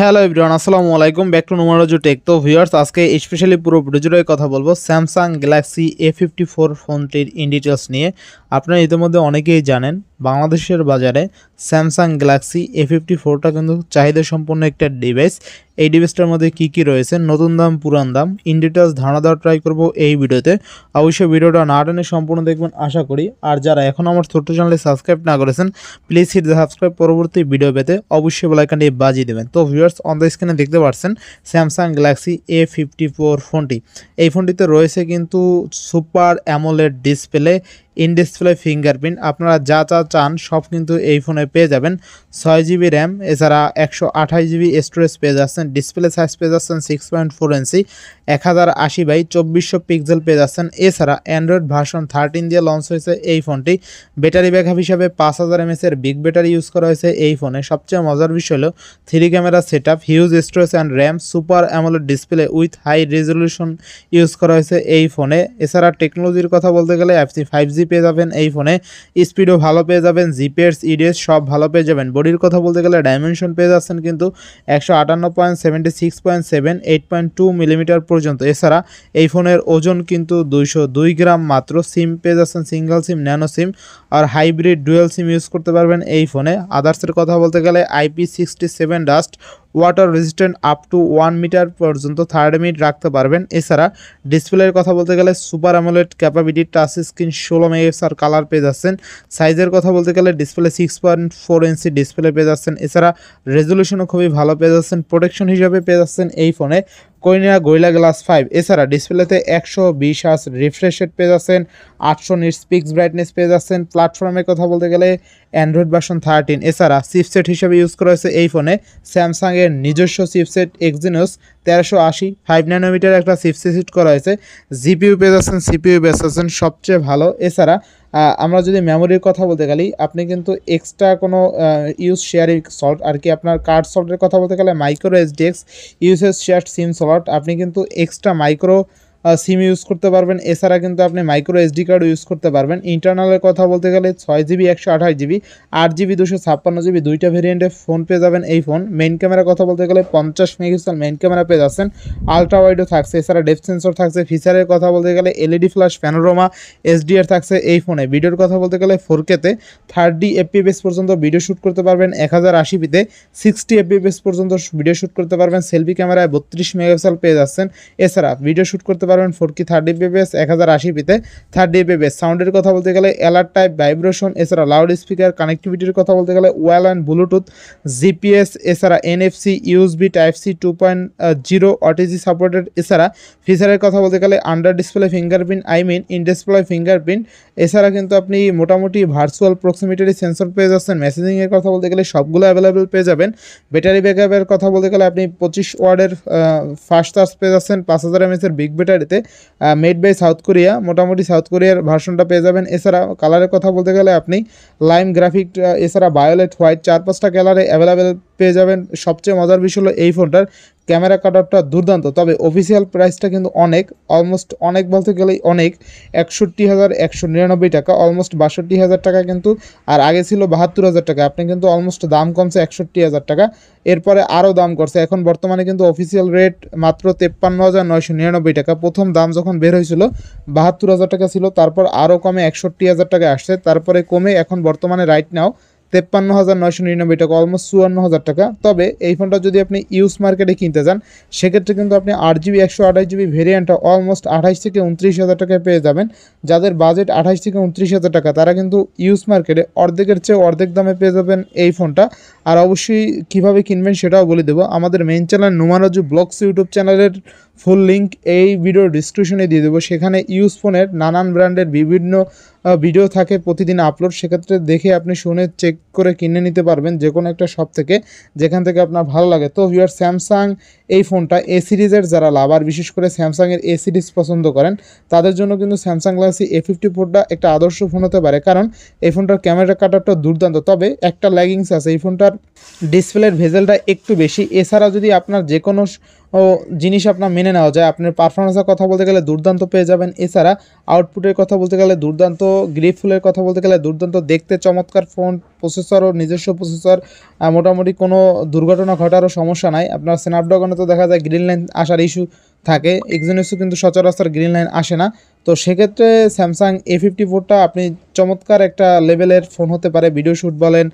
hello everyone আসসালামু আলাইকুম back to Numaraju tech তো ভিউয়ার্স আজকে স্পেশালি পুরো ভিডিওটাই কথা বলবো Samsung Galaxy A fifty four ফোনটির ইন ডিটেলস নিয়ে আপনারা ইতিমধ্যে অনেকেই জানেন বাংলাদেশের বাজারে স্যামসাং গ্যালাক্সি এ ফিফটি ফোরটা কিন্তু চাহিদা সম্পন্ন একটা ডিভাইস এই ডিভাইসটার মধ্যে কি কি রয়েছে নতুন দাম পুরান দাম ইন ডিটেলস ধারণা দেওয়ার ট্রাই করব এই ভিডিওতে অবশ্যই ভিডিওটা না টেনে সম্পূর্ণ দেখবেন আশা করি আর যারা এখন আমার ছোট্ট চ্যানেলে সাবস্ক্রাইব না করেছেন প্লিজ হিট সাবস্ক্রাইব পরবর্তী ভিডিও পেতে অবশ্যই বলাইকানটি বাজিয়ে দেবেন তো ভিউয়ার্স অন দ্য স্ক্রিনে দেখতে পাচ্ছেন Samsung Galaxy A fifty four ফোনটি এই ফোনটিতে রয়েছে কিন্তু super AMOLED display in display fingerprint আপনারা যা যা চান সব কিন্তু এই ফোনে পেয়ে যাবেন ছয় জিবি র্যাম এছাড়া একশো আঠাশ জিবি স্টোরেজ পেয়ে যাচ্ছেন ডিসপ্লে সাইজ পেয়ে যাচ্ছেন সিক্স পয়েন্ট ফোর ইঞ্চি এক হাজার আশি বাই চব্বিশশো পিক্সেল পেয়ে যাচ্ছেন এছাড়া অ্যান্ড্রয়েড ভার্সন থার্টিন দিয়ে লঞ্চ হয়েছে এই ফোনটি ব্যাটারি ব্যাকআপ হিসাবে পাঁচ হাজার এমএসের বিগ ব্যাটারি ইউজ করা হয়েছে এই ফোনে সবচেয়ে মজার বিষয় হলো three camera set up huge storage and RAM super AMOLED display with high resolution use করা হয়েছে এই ফোনে এছাড়া টেকনোলজির কথা বলতে গেলে এফসি ফাইভ জি পেয়ে যাবেন এই ফোনে স্পিডও ভালো পেয়ে যাবেন জিপেস ইডিএস সব ভালো পেয়ে যাবেন বডির কথা বলতে গেলে ডাইমেনশন পেয়ে যাচ্ছেন কিন্তু একশো আটান্ন point six point seven eight point two millimetre পর্যন্ত এছাড়া এই ফোনের ওজন কিন্তু দুইশো দুই গ্রাম মাত্র সিম পেয়ে যাচ্ছেন সিঙ্গেল সিম ন্যানো সিম আর হাইব্রিড ডুয়েল সিম ইউজ করতে পারবেন এই ফোনে আদার্সের কথা বলতে গেলে IP sixty seven dust water resistant up to one metre পর্যন্ত থার্ড থার্মিট রাখতে পারবেন এছাড়া ডিসপ্লের কথা বলতে গেলে super AMOLED capacitive touch screen ষোলো মেগাপিক্সার কালার পেয়ে যাচ্ছেন সাইজের কথা বলতে গেলে display six point four inch display পেয়ে যাচ্ছেন এছাড়া রেজলিউশনও খুবই ভালো পেয়ে যাচ্ছেন প্রোটেকশন হিসাবে পেয়ে যাচ্ছেন এই ফোনে কইনা গোয়লা গ্লাস ফাইভ এছাড়া ডিসপ্লেতে একশো বিশ আস রিফ্রেশ রেট পেয়ে যাচ্ছেন আটশো নিট স্পিক্স ব্রাইটনেস পেয়ে যাচ্ছেন প্ল্যাটফর্মের কথা বলতে গেলে অ্যান্ড্রয়েড ভার্সন থার্টিন এছাড়া চিপসেট হিসেবে ইউজ করা হয়েছে এই ফোনে স্যামসাংয়ের নিজস্ব চিপসেট এক্সিনোস তেরোশো আশি ফাইভ ন্যানোমিটার একটা চিপসেট করা হয়েছে জিপিউ পেয়ে যাচ্ছেন সিপিউ পেয়ে আছেন সবচেয়ে ভালো এছাড়া আমরা যদি মেমোরির কথা বলতে গেলে আপনি কিন্তু এক্সট্রা কোনো ইউজ শেয়ারিং সল্ট আর কি আপনার কার্ড সল্টের কথা বলতে গেলে micro SDX uses share SIM slot আপনি কিন্তু এক্সট্রা মাইক্রো সিম ইউজ করতে পারবেন এছাড়া কিন্তু আপনি মাইক্রো এসডি কার্ড ইউজ করতে পারবেন ইন্টারনালের কথা বলতে গেলে ছয় জিবি একশো আঠাশ জিবি আট জিবি দুশো ছাপ্পান্ন জিবি দুইটা ভেরিয়েন্টে ফোন পেয়ে যাবেন এই ফোন মেইন ক্যামেরার কথা বলতে গেলে পঞ্চাশ মেগাপিক্সেল মেইন ক্যামেরা পেয়ে যাচ্ছেন আলট্রা ওয়াইডও থাকছে এছাড়া ডেপ সেন্সর থাকছে ফিচারের কথা বলতে গেলে এলইডি ফ্ল্যাশ প্যানোরোমা এসডিআর থাকছে এই ফোনে ভিডিওর কথা বলতে গেলে ফোর কেতে থার্টি এফপিএস পর্যন্ত ভিডিও শ্যুট করতে পারবেন এক হাজার আশি আশিপিতে সিক্সটি এফপিএস পর্যন্ত ভিডিও শ্যুট করতে পারবেন সেলফি ক্যামেরায় বত্রিশ মেগাপিক্সেল পেয়ে যাচ্ছেন এছাড়া ভিডিও শ্যুট করতে পারবেন পারবেন ফোর কি থার্টি বিবিএস এক হাজার আশি পিতে থার্টি বিবিএস সাউন্ডের কথা বলতে গেলে অ্যালার্ট টাইপ ভাইব্রেশন এছাড়া লাউড স্পিকার কানেক্টিভিটির কথা বলতে গেলে ওয়াল অ্যান্ড ব্লুটুথ জিপিএস এছাড়া NFC USB type C two point zero OTG supported এছাড়া ফিচারের কথা বলতে গেলে under display fingerprint I mean in display fingerprint এছাড়া কিন্তু আপনি মোটামুটি ভার্চুয়াল প্রক্সিমিটারি সেন্সর পেয়ে যাচ্ছেন মেসেজিংয়ের কথা বলতে গেলে সবগুলো অ্যাভেলেবেল পেয়ে যাবেন ব্যাটারি ব্যাকআপের কথা বলতে গেলে আপনি পঁচিশ ওয়ার্ডের ফাস্ট চার্জ পেয়ে যাচ্ছেন পাঁচ হাজার এমএসের বিগ ব্যাটারি ফেব্রুয়ারিতে মেড বাই সাউথ কোরিয়া মোটামুটি সাউথ কোরিয়ার ভার্সনটা পেয়ে যাবেন এছাড়া কালারের কথা বলতে গেলে আপনি লাইম গ্রাফিক এছাড়া বায়োলেট হোয়াইট চার পাঁচটা কালারে অ্যাভেলেবেল পেয়ে যাবেন সবচেয়ে মজার বিষয় হলো এই ফোনটার ক্যামেরা কাটারটা দুর্দান্ত তবে অফিসিয়াল প্রাইসটা কিন্তু অনেক অলমোস্ট অনেক বলতে গেলেই অনেক একষট্টি হাজার একশো নিরানব্বই টাকা অলমোস্ট বাষট্টি হাজার টাকা কিন্তু আর আগে ছিল বাহাত্তর হাজার টাকা আপনি কিন্তু অলমোস্ট দাম কমছে একষট্টি হাজার টাকা এরপরে আরও দাম করছে এখন বর্তমানে কিন্তু অফিসিয়াল রেট মাত্র তেপ্পান্ন হাজার নয়শো নিরানব্বই টাকা প্রথম দাম যখন বের হয়েছিল বাহাত্তর হাজার টাকা ছিল তারপর আরও কমে একষট্টি হাজার টাকা আসছে তারপরে কমে এখন বর্তমানে রাইট নাও তেপ্পান্ন হাজার নয়শো নিরানব্বই টাকা অলমোস্ট চুয়ান্ন হাজার টাকা তবে এই ফোনটা যদি আপনি ইউজ মার্কেটে কিনতে যান সেক্ষেত্রে কিন্তু আপনি আট জিবি একশো আঠাশ জিবি ভেরিয়েন্টটা অলমোস্ট আঠাশ থেকে উনত্রিশ হাজার টাকায় পেয়ে যাবেন যাদের বাজেট আঠাশ থেকে উনত্রিশ হাজার টাকা তারা কিন্তু ইউজ মার্কেটে অর্ধেকের চেয়ে অর্ধেক দামে পেয়ে যাবেন এই ফোনটা আর অবশ্যই কিভাবে কিনবেন সেটাও বলে দেবো আমাদের main channel Numaraju vlogs YouTube চ্যানেলের ফুল লিঙ্ক এই ভিডিওর ডিসক্রিপশনে দিয়ে দেবো সেখানে ইউজ ফোনের নানান ব্র্যান্ডের বিভিন্ন ভিডিও থাকে প্রতিদিন আপলোড সেক্ষেত্রে দেখে আপনি শুনে চেক করে কিনে নিতে পারবেন যে কোনো একটা শপ থেকে যেখান থেকে আপনার ভালো লাগে তো ভিউয়ার স্যামসাং এই ফোনটা এ সিরিজের যারা লাভার বিশেষ করে স্যামসাংয়ের এ সিরিজ পছন্দ করেন তাদের জন্য কিন্তু স্যামসাং গ্যালাক্সি এ ফিফটি ফোরটা একটা আদর্শ ফোন হতে পারে কারণ এই ফোনটার ক্যামেরা কাটারটা দুর্দান্ত তবে একটা ল্যাগিংস আছে এই ফোনটার ডিসপ্লের ভেজেলটা একটু বেশি এছাড়া যদি আপনার যে কোনো ও জিনিস আপনার মেনে নেওয়া যায় আপনার পারফরমেন্সের কথা বলতে গেলে দুর্দান্ত পেয়ে যাবেন এছাড়া আউটপুটের কথা বলতে গেলে দুর্দান্ত গ্রিপফুলের কথা বলতে গেলে দুর্দান্ত দেখতে চমৎকার ফোন প্রসেসর ও নিজস্ব প্রসেসর মোটামুটি কোনো দুর্ঘটনা ঘটারও সমস্যা নাই আপনার স্ন্যাপড্রাগনে তো দেখা যায় গ্রিন লাইন আসার ইস্যু থাকে এক্সিনেসও কিন্তু সচরাচর গ্রিন লাইন আসে না তো সেক্ষেত্রে স্যামসাং এ ফিফটি ফোরটা আপনি চমৎকার একটা লেভেলের ফোন হতে পারে ভিডিও শ্যুট বলেন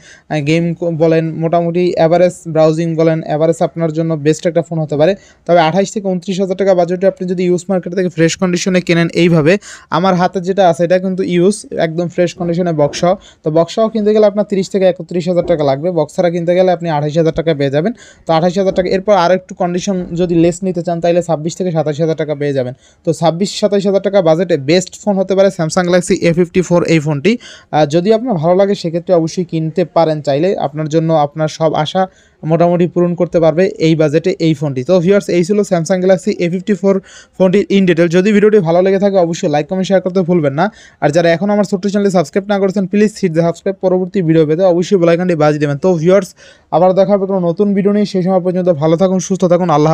গেম বলেন মোটামুটি অ্যাভারেজ ব্রাউজিং বলেন অ্যাভারেজ আপনার জন্য বেস্ট একটা ফোন হতে পারে তবে আঠাইশ থেকে উনত্রিশ হাজার টাকা বাজেটে আপনি যদি ইউজ মার্কেট থেকে ফ্রেশ কন্ডিশনে কেনেন এইভাবে আমার হাতে যেটা আছে এটা কিন্তু ইউজ একদম ফ্রেশ কন্ডিশনে বক্সাও তো বক্সাও কিনতে গেলে আপনার তিরিশ থেকে একত্রিশ হাজার টাকা লাগবে বক্সারা কিনতে গেলে আপনি আঠাইশ হাজার টাকা পেয়ে যাবেন তো আঠাইশ হাজার টাকা এরপর আর একটু কন্ডিশন যদি লেস নিতে চান তাহলে ছাব্বিশ থেকে সাতাশ হাজার টাকা পেয়ে যাবেন তো ছাব্বিশ সাতাশ হাজার টাকা বাজেট বাজেটে বেস্ট ফোন হতে পারে Samsung Galaxy A fifty four এই ফোনটি যদি আপনার ভালো লাগে সেক্ষেত্রে অবশ্যই কিনতে পারেন চাইলে আপনার জন্য আপনার সব আশা মোটামুটি পূরণ করতে পারবে এই বাজেটে এই ফোনটি তো ভিউয়ার্স এই ছিল Samsung Galaxy A fifty four ফোনটির ইন ডিটেল যদি ভিডিওটি ভালো লেগে থাকে অবশ্যই লাইক কমেন্ট শেয়ার করতে ভুলবেন না আর যারা এখন আমার ছোট্ট চ্যানেলে সাবস্ক্রাইব না করেছেন প্লিজ সিট সাবস্ক্রাইব পরবর্তী ভিডিও পেতে অবশ্যই বেলাইকানটি বাজি দেবেন তো ভিউয়ার্স আবার দেখা হবে কোনো নতুন ভিডিও নিয়ে সেই সময় পর্যন্ত ভালো থাকুন সুস্থ থাকুন আল্লাহ